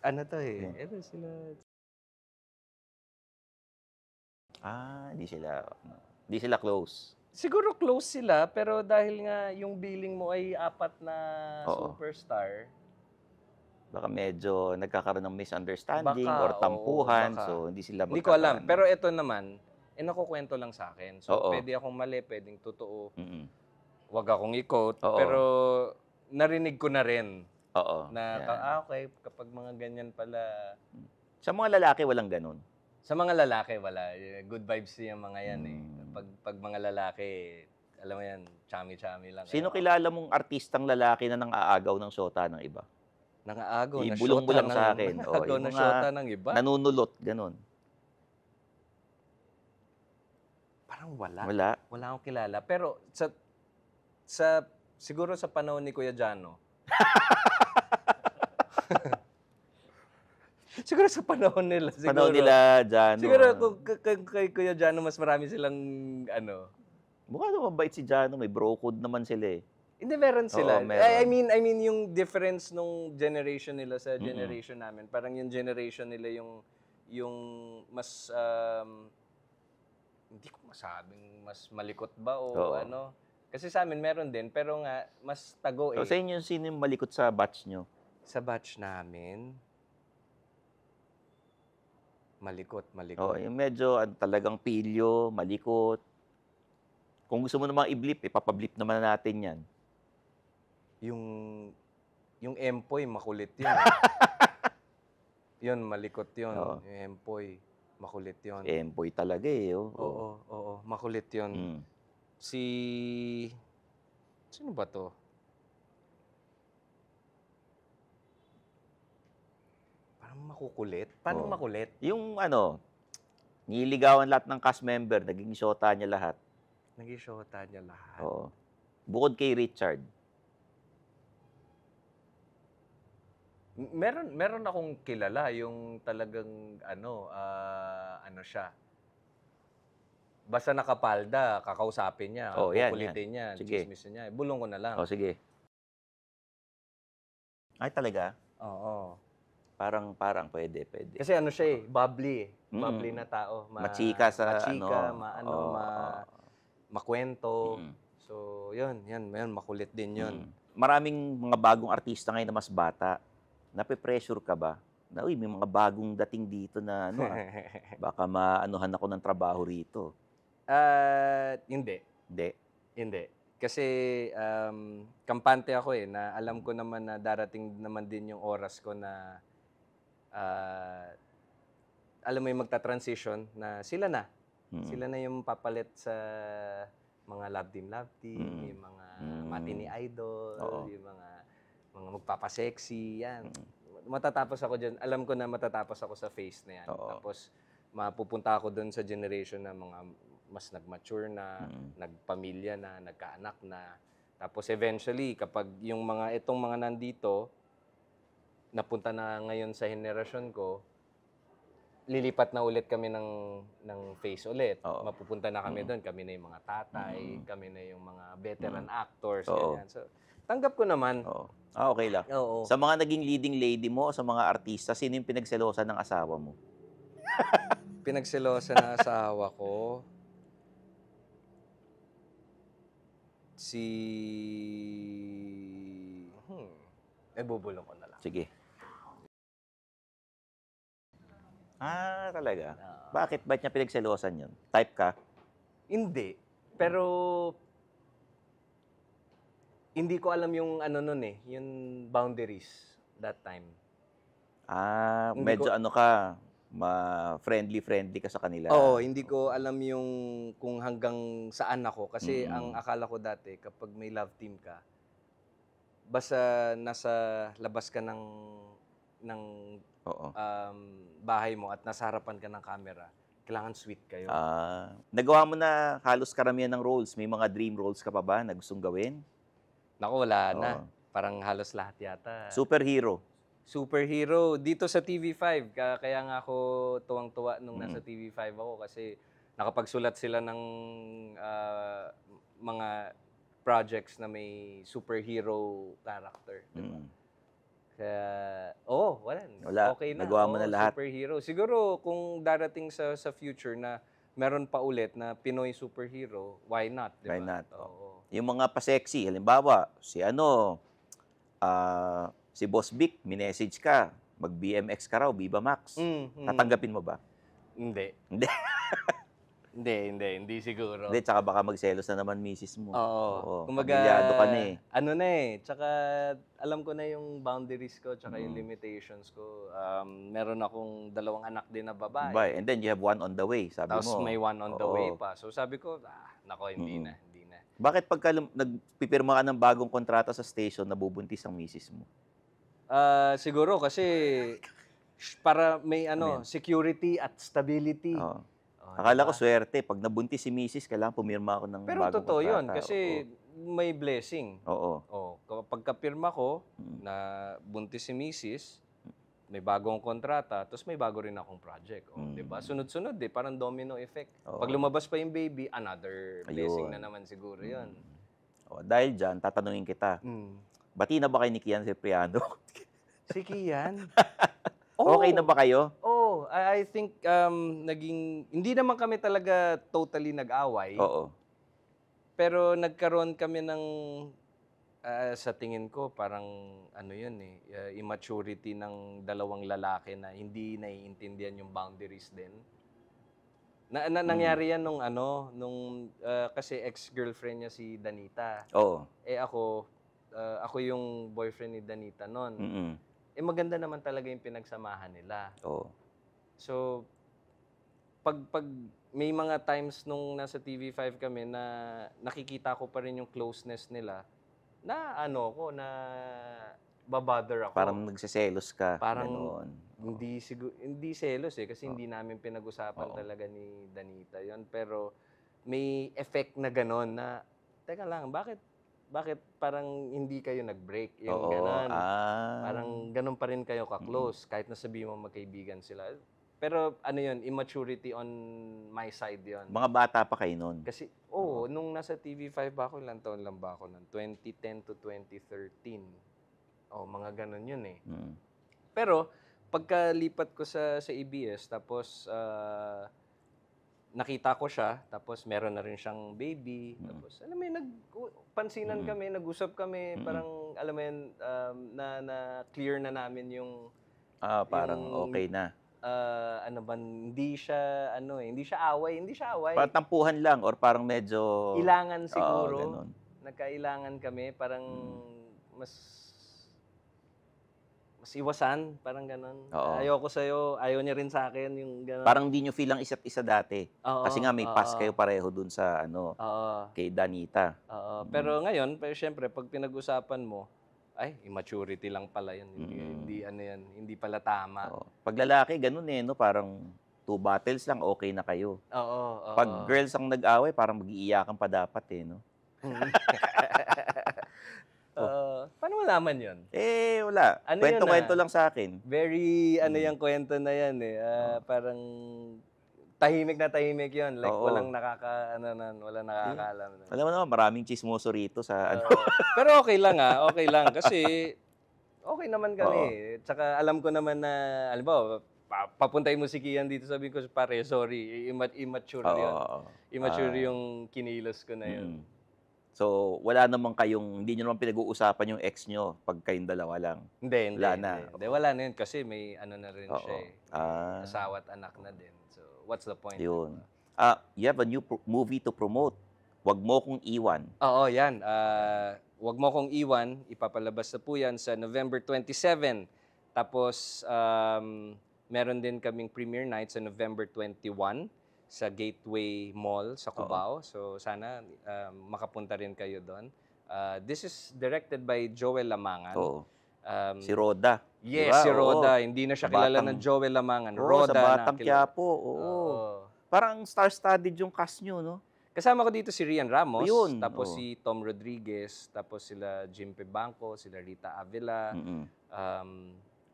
ano to eh. Yeah. Ano sila? Ah, di sila, ano, di sila close. Siguro close sila, pero dahil nga yung billing mo ay apat na Oo. superstar, Baka medyo nagkakaroon ng misunderstanding Baka, or tampuhan. baka. so, hindi sila hindi ko alam. Pero ito naman, eh nakukwento lang sa akin. So, Oo. pwede akong mali, pwedeng totoo. Mm-mm. Huwag akong i-quote. Oo. Pero narinig ko na rin Oo. na, yan. ah, okay, kapag mga ganyan pala. Sa mga lalaki, walang ganun. Sa mga lalaki, wala. Eh, good vibes yung mga yan eh. Mm pag, pag mga lalaki, alam mo yan, chami-chami lang. Sino kayo. kilala mong artistang lalaki na nang-aagaw ng sota ng iba? Nang-aagaw na shota mo lang sa akin. Nang-aagaw ng sota ng iba? Nanunulot, ganun. Parang wala. Wala? Wala akong kilala. Pero sa, sa siguro sa panahon ni Kuya Jano, Siguro sa panahon nila. Siguro, panahon nila, Jano. Siguro kung kay, kay Kuya Jano, mas marami silang ano. Mukha naman mabait si Jano. May bro code naman sila eh. Hindi, meron sila. Oo, meron. I, I mean, I mean yung difference nung generation nila sa generation mm-hmm. namin. Parang yung generation nila yung yung mas um, hindi ko masabing mas malikot ba o Oo. ano. Kasi sa amin meron din, pero nga mas tago eh. So, sa inyo, sino yung malikot sa batch nyo? Sa batch namin, Malikot, malikot. Oh, yung medyo ang ah, talagang pilyo, malikot. Kung gusto mo namang i-blip, ipapablip naman natin yan. Yung yung empoy makulit 'yun. yun malikot 'yun. Oo. Yung empoy makulit 'yun. Eh, empoy talaga eh. Oh. Oo, oo, oo, makulit 'yun. Mm. Si sino ba 'to? makukulit? Paano Oo. makulit? Yung ano, niligawan lahat ng cast member, naging shota niya lahat. Naging shota niya lahat. Oo. Bukod kay Richard. Meron meron akong kilala yung talagang ano ah, ano siya. Basta nakapalda, kakausapin niya, Oh, yan, kukulitin niya, Sige. chismisin niya. Bulong ko na lang. O, sige. Ay, talaga? Oo. Parang, parang, pwede, pwede. Kasi ano siya eh, bubbly eh. Mm. Bubbly na tao. Ma- Machika sa machika, ano. ma, ano, Oo. ma, makwento. Mm. So, yun, yan yun, makulit din yun. Mm. Maraming mga bagong artista ngayon na mas bata. Nape-pressure ka ba? Na, uy, may mga bagong dating dito na, ano, ah, baka maanuhan ako ng trabaho rito. Ah, hindi, Hindi. hindi. Kasi um, kampante ako eh, na alam ko naman na darating naman din yung oras ko na uh, alam mo yung magta-transition na sila na. mm Sila na yung papalit sa mga love team, love team, mm yung mga mm-hmm. matini idol, Oo. yung mga mga magpapasexy, yan. mm Matatapos ako diyan. Alam ko na matatapos ako sa phase na yan. Oo. Tapos mapupunta ako doon sa generation na mga mas nag-mature na, mm nagpamilya na, nagkaanak na. Tapos eventually, kapag yung mga itong mga nandito, napunta na ngayon sa henerasyon ko, lilipat na ulit kami ng ng face ulit. Oo. Mapupunta na kami mm. doon. Kami na yung mga tatay, mm. kami na yung mga veteran mm. actors. Oo. So, tanggap ko naman. Oo. Ah, okay lang. Oo. Sa mga naging leading lady mo, sa mga artista, sino yung pinagselosa ng asawa mo? pinagselosa ng asawa ko? Si... Hmm. Eh, bubulong ko na lang. Sige. Ah, talaga? Oo. Ah. Bakit? Ba't niya pinagselosan yun? Type ka? Hindi. Pero hindi ko alam yung ano nun eh, yung boundaries that time. Ah, Hindi medyo ko- ano ka, ma-friendly-friendly ka sa kanila. Oo, hindi ko alam yung kung hanggang saan ako kasi Mm. ang akala ko dati kapag may love team ka basta nasa labas ka ng ng Oo. um, bahay mo at nasa harapan ka ng camera, kailangan sweet kayo. Ah, nagawa mo na halos karamihan ng roles. May mga dream roles ka pa ba na gustong gawin? Naku, wala na. Parang halos lahat yata. Superhero. Superhero dito sa TV5. Kaya nga ako tuwang-tuwa nung nasa mm. TV5 ako kasi nakapagsulat sila ng ah, mga projects na may superhero character. Diba? ba? Mm. Kaya, oo, oh, wala. Wala. Okay na. Nagawa mo na Oo, lahat. Superhero. Siguro kung darating sa sa future na meron pa ulit na Pinoy superhero, why not? Diba? Why not? Oo. Yung mga pa-sexy, halimbawa, si ano, ah, si Boss Vic, minessage ka, mag-BMX ka raw, Viva Max. Mm, mm. Tatanggapin mo ba? Hindi. Hindi. Hindi, hindi. Hindi siguro. Hindi, tsaka baka magselos na naman misis mo. Oo. Oo. Kumbaga, Pamilyado ka na eh. ano na eh. Tsaka alam ko na yung boundaries ko, tsaka yung mm. limitations ko. Um, meron akong dalawang anak din na babae. Bye. And then you have one on the way, sabi Tapos mo. may one on the way pa. So sabi ko, ah, nako, hindi Mm. na. Hindi na. Bakit pagka nagpipirma ka ng bagong kontrata sa station, nabubuntis ang misis mo? Ah, siguro kasi para may ano, ano security at stability. Oo. Akala ko swerte. Pag nabuntis si misis, kailangan pumirma ako ng Pero bagong totoo kontrata. yun, kasi may blessing. Oo. Oo. kapag kapirma ko mm. na buntis si misis, may bagong kontrata, tapos may bago rin akong project. Oh, Mm. 'di ba? Mm. Sunod-sunod eh, parang domino effect. Oo. Pag lumabas pa yung baby, another blessing na naman siguro 'yon. Mm. Oo, dahil dyan, tatanungin kita. Bati na ba kay ni Kian Cipriano? Si Kian. Oo. Okay na ba kayo? Oo, I think um, naging, hindi naman kami talaga totally nag-away. Oo. Pero nagkaroon kami ng, uh, sa tingin ko, parang ano yun eh, uh, immaturity ng dalawang lalaki na hindi naiintindihan yung boundaries din. Na, na mm. nangyari yan nung ano, nung uh, kasi ex-girlfriend niya si Danita. Oo. Eh ako, uh, ako yung boyfriend ni Danita noon. Mm-mm. Eh maganda naman talaga yung pinagsamahan nila. Oo. So, pag, pag may mga times nung nasa TV5 kami na nakikita ko pa rin yung closeness nila, na ano ko, na babother ako. Parang nagsiselos ka. Parang ganoon. hindi, sigur, hindi selos eh, kasi oh. hindi namin pinag-usapan oh. talaga ni Danita yon Pero may effect na ganon na, teka lang, bakit bakit parang hindi kayo nag-break? Yung Oo, ganun. Ah. Parang ganun pa rin kayo ka-close. Mm. Kahit na sabihin mo magkaibigan sila, pero ano yun, immaturity on my side yun. Mga bata pa kayo noon? Kasi, oo, oh, nung nasa TV5 ba ako, ilang taon lang ba ako noon? 2010 to 2013. Oh, mga ganun yun eh. Mm. Pero, pagkalipat ko sa, sa EBS, tapos uh, nakita ko siya, tapos meron na rin siyang baby. Mm. Tapos, alam mo yun, nagpansinan mm. kami, nag-usap kami, mm. parang, alam mo yun, um, na, na clear na namin yung... Ah, parang yung, okay na uh, ano ba, hindi siya, ano eh, hindi siya away, hindi siya away. Parang tampuhan lang or parang medyo... Ilangan siguro. Oh, Nagkailangan kami, parang hmm. mas mas iwasan, parang ganun. Oo. Ayoko sa'yo, ayaw niya rin sa akin, yung ganun. Parang hindi niyo feel ang isa't isa dati. Oo, Kasi nga may oo. pass kayo pareho dun sa ano, oo. kay Danita. Oo. Mm. Pero ngayon, pero syempre, pag pinag-usapan mo, ay, immaturity lang pala yan. Hindi, mm. hindi ano yan, hindi pala tama. Oo. Pag lalaki, ganun eh, no? Parang two battles lang, okay na kayo. Oo, oo. Pag girls ang nag-away, parang mag-iiyakan pa dapat eh, no? oh. uh, paano malaman yun? Eh, wala. Ano kwento-kwento ah? lang sa akin. Very, ano hmm. yung kwento na yan eh. Uh, oh. Parang tahimik na tahimik yun. Like, Oo. walang nakaka, ano, nan wala nakakaalam. Nun. Alam mo naman, maraming chismoso rito sa ano. Pero okay lang ah, okay lang. Kasi, okay naman kami. Tsaka alam ko naman na, alam ba, papuntay mo si Kian dito, sabi ko, pare, sorry, immature Oo. yun. Immature ah. yung kinilos ko na yun. Mm. So, wala naman kayong, hindi nyo naman pinag-uusapan yung ex nyo pag kayong dalawa lang. Hindi, hindi. Wala na. Hindi, Hindi, wala na yun kasi may ano na rin Oo. siya eh. Ah, Asawa at anak na din what's the point? Yun. Uh, you have a new movie to promote. Wag mo kong iwan. Oo, yan. Uh, wag mo kong iwan. Ipapalabas na po yan sa November 27. Tapos, um, meron din kaming premiere night sa November 21 sa Gateway Mall sa Cubao. Oo. So, sana um, makapunta rin kayo doon. Uh, this is directed by Joel Lamangan. Oo. Um, si Roda. Yes, diba? si Roda. Oo. Hindi na siya sa kilala batang, ng Joel Lamangan. Oo, Roda sa Batang na Quiapo. Oo. oo. Parang star-studded yung cast nyo, no? Kasama ko dito si Rian Ramos, Yun, tapos oo. si Tom Rodriguez, tapos sila Jim Pebanco, sila Rita Avila, mm-hmm. um,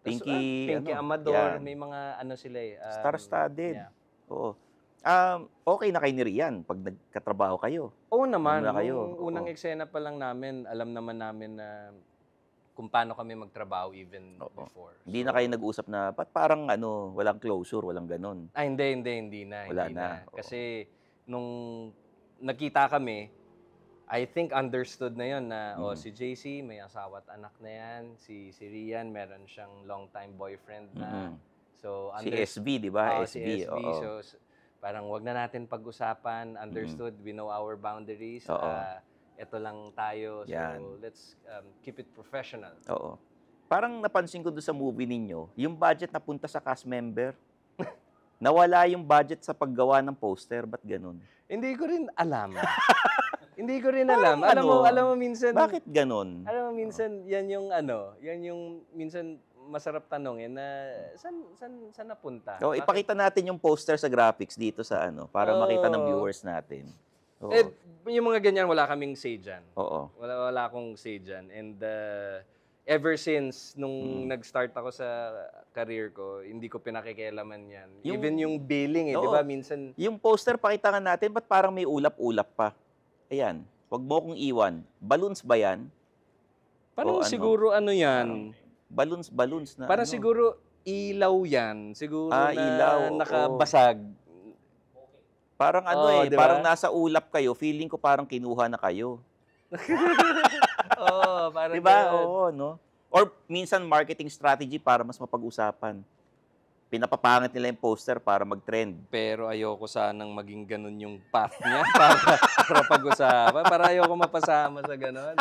Pinky, uh, Pinky ano, Amador, yan. may mga ano sila eh. Um, Star-studded. Yeah. Oo. Um, okay na kay ni Rian pag nagkatrabaho kayo. Oo naman. Ano na kayo? unang oo. eksena pa lang namin, alam naman namin na kung paano kami magtrabaho even Oo. before. Hindi na kayo nag-usap na, parang ano, walang closure, walang ganun. Ah, hindi, hindi, hindi na. Wala hindi na, oo. Kasi nung nakita kami, I think understood na yon na oh mm. si JC may asawa at anak na yan, si si Rian meron siyang long time boyfriend na. Mhm. So Si under- SB, di ba? Oo, oh, SB, si SB. oo. So parang wag na natin pag-usapan, understood, we know our boundaries. Oo. Ah, ito lang tayo. So Yan. let's um, keep it professional. Oo. Parang napansin ko doon sa movie ninyo, yung budget na napunta sa cast member. Nawala yung budget sa paggawa ng poster, ba't ganun? Hindi ko rin alam. Hindi ko rin alam. Parang alam ano? mo, alam mo minsan... Bakit ganun? Alam mo minsan, yan yung ano, yan yung minsan masarap tanongin na saan saan saan napunta. Oh, ipakita natin yung poster sa graphics dito sa ano para oh. makita ng viewers natin. Oo. Eh, yung mga ganyan, wala kaming say dyan. Oo. Wala, wala akong say dyan. And uh, ever since nung mm. nag-start ako sa career ko, hindi ko pinakikialaman yan. Yung, Even yung billing eh, di ba? Minsan... Yung poster, pakita nga natin, ba't parang may ulap-ulap pa? Ayan, wag mo kong iwan. Balloons ba yan? Parang o ano? siguro ano, ano yan? Balloons, balloons na Para ano? siguro ilaw yan. Siguro ah, na ilaw, nakabasag. Parang ano oh, eh, diba? parang nasa ulap kayo, feeling ko parang kinuha na kayo. Oo, oh, parang Diba? Ganun. Oo, no? Or minsan marketing strategy para mas mapag-usapan. Pinapapangit nila yung poster para mag-trend. Pero ayoko sanang maging ganun yung path niya para, para pag-usapan. Para ayoko mapasama sa ganun.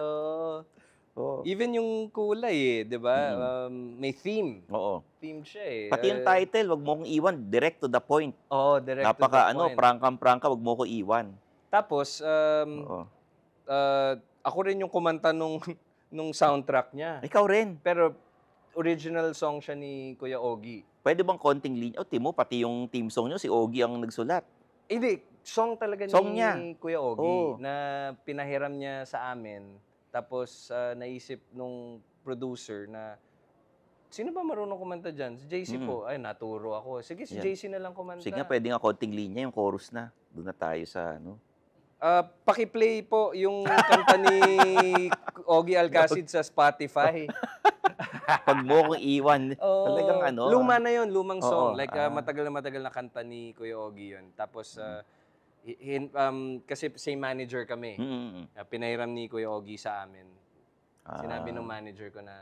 Oo. Oh. Oo. Even yung kulay eh, 'di ba? Mm. Um, may theme. Oo. Theme siya eh. Pati yung title, wag mo kong iwan, direct to the point. Oo, direct Napaka, to the ano, point. prangkang-prangka, wag mo ko iwan. Tapos um Oo. Uh, ako rin yung kumanta nung nung soundtrack niya. Ikaw rin. Pero original song siya ni Kuya Ogi. Pwede bang konting linya? O, oh, Timo, pati yung team song niyo, si Ogi ang nagsulat. Hindi, song talaga song ni niya. Kuya Ogi Oo. na pinahiram niya sa amin tapos uh, naisip nung producer na sino ba marunong kumanta dyan? Si JC mm. po. Ay, naturo ako. Sige, si JC na lang kumanta. Sige nga, pwede nga konting linya yung chorus na. Doon na tayo sa ano. Uh, paki-play po yung kanta ni Ogie Alcacid sa Spotify. Pag mo kong iwan. Oh, talagang ano. Luma na yon lumang song. Oh, like uh, matagal na matagal na kanta ni Kuya Ogie yon Tapos, uh, hin, um, kasi same manager kami. Mm-hmm. pinairam ni Kuya Ogi sa amin. Ah. Sinabi ng manager ko na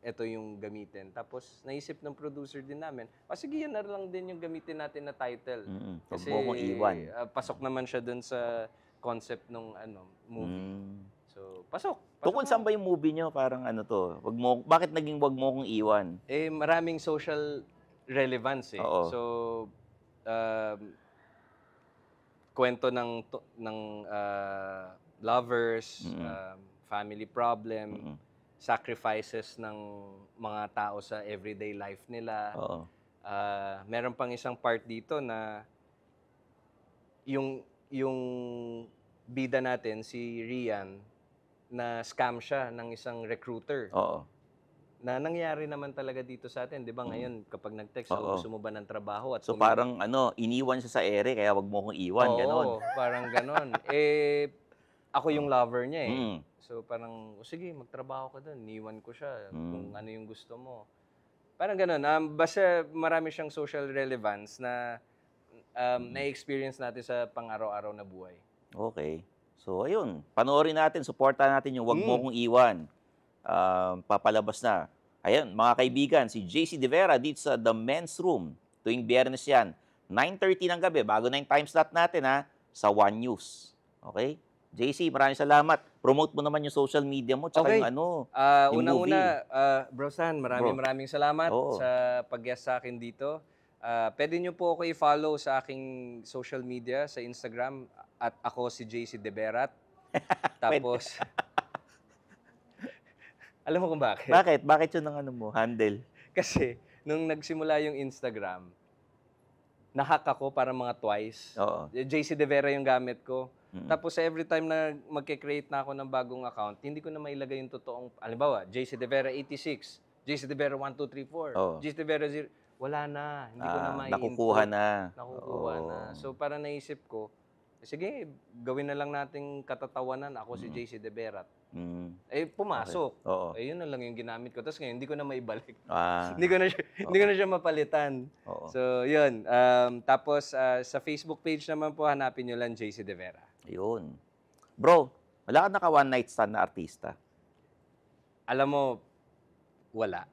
ito yung gamitin. Tapos naisip ng producer din namin, o oh, ah, sige yan na lang din yung gamitin natin na title. Mm-hmm. Kasi mo iwan. Uh, pasok naman siya dun sa concept nung ano movie. Mm. So, pasok. pasok Tukol saan ba yung movie niyo? Parang ano to? Wag mo, bakit naging wag mo kong iwan? Eh, maraming social relevance eh. Oo. So, um, uh, kwento ng ng uh, lovers, mm-hmm. uh, family problem, mm-hmm. sacrifices ng mga tao sa everyday life nila. Oo. Uh, meron pang isang part dito na yung yung bida natin si Rian na scam siya ng isang recruiter. Oo na nangyari naman talaga dito sa atin, 'di ba? Mm. Ngayon kapag nag-text, oh, gusto mo ba ng trabaho at So kumil- parang ano, iniwan siya sa ere kaya wag mo kong iwan, Oo, parang ganon. eh ako yung mm. lover niya eh. Mm. So parang "O, sige, magtrabaho ka doon. Niwan ko siya Mm. kung ano yung gusto mo. Parang ganon. Um, basta marami siyang social relevance na um, mm. na-experience natin sa pang-araw-araw na buhay. Okay. So ayun, panoorin natin, suportahan natin yung wag mo Mm. kong iwan uh, papalabas na. Ayan, mga kaibigan, si JC De Vera dito sa The Men's Room. Tuwing biyernes yan, 9.30 ng gabi, bago na yung time slot natin ha, sa One News. Okay? JC, maraming salamat. Promote mo naman yung social media mo tsaka okay. yung ano, uh, yung Una-una, uh, Bro San, maraming Bro. maraming salamat Oo. sa pag-guest sa akin dito. Uh, pwede nyo po ako i-follow sa aking social media, sa Instagram, at ako si JC Deberat. Tapos, alam mo kung bakit? Bakit? Bakit yun ang ano mo, handle? Kasi, nung nagsimula yung Instagram, nahack ako para mga twice. Oo. Eh, JC De Vera yung gamit ko. Mm-hmm. Tapos every time na magke-create na ako ng bagong account, hindi ko na mailagay yung totoong, alimbawa, JC De Vera 86, JC De Vera 1234, oh. JC De Vera 0, wala na, hindi ah, ko na ah, mai Nakukuha na. Nakukuha oh. na. So para naisip ko, eh, sige, gawin na lang nating katatawanan. Ako mm-hmm. si JC De Vera, Mm. Eh, pumasok. Okay. Eh, yun na lang yung ginamit ko. Tapos ngayon, hindi ko na maibalik. Ah. hindi, ko na siya, okay. hindi ko na siya mapalitan. Oo. So, yun. Um, tapos, uh, sa Facebook page naman po, hanapin nyo lang JC De Vera. Yun. Bro, wala ka naka one night stand na artista? Alam mo, wala.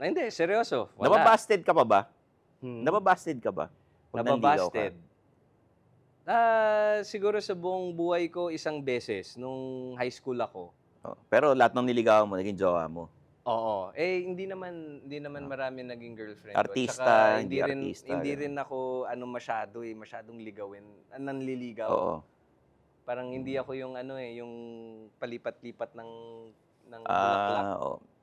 na, hindi, seryoso. Wala. Nababasted ka pa ba? Hmm. Nababasted ka ba? Nababasted. Ah, siguro sa buong buhay ko isang beses nung high school ako. Oh, Pero lahat ng niligawan mo, naging jowa mo. Oo. Eh hindi naman hindi naman ah. marami naging girlfriend. ko. Artista, Tsaka hindi rin artista, hindi ganun. rin ako ano masyado eh, masyadong ligawin, ah, nanliligaw. Oo. Parang hindi ako yung ano eh, yung palipat-lipat ng ng ah, bulaklak. Ah, oo.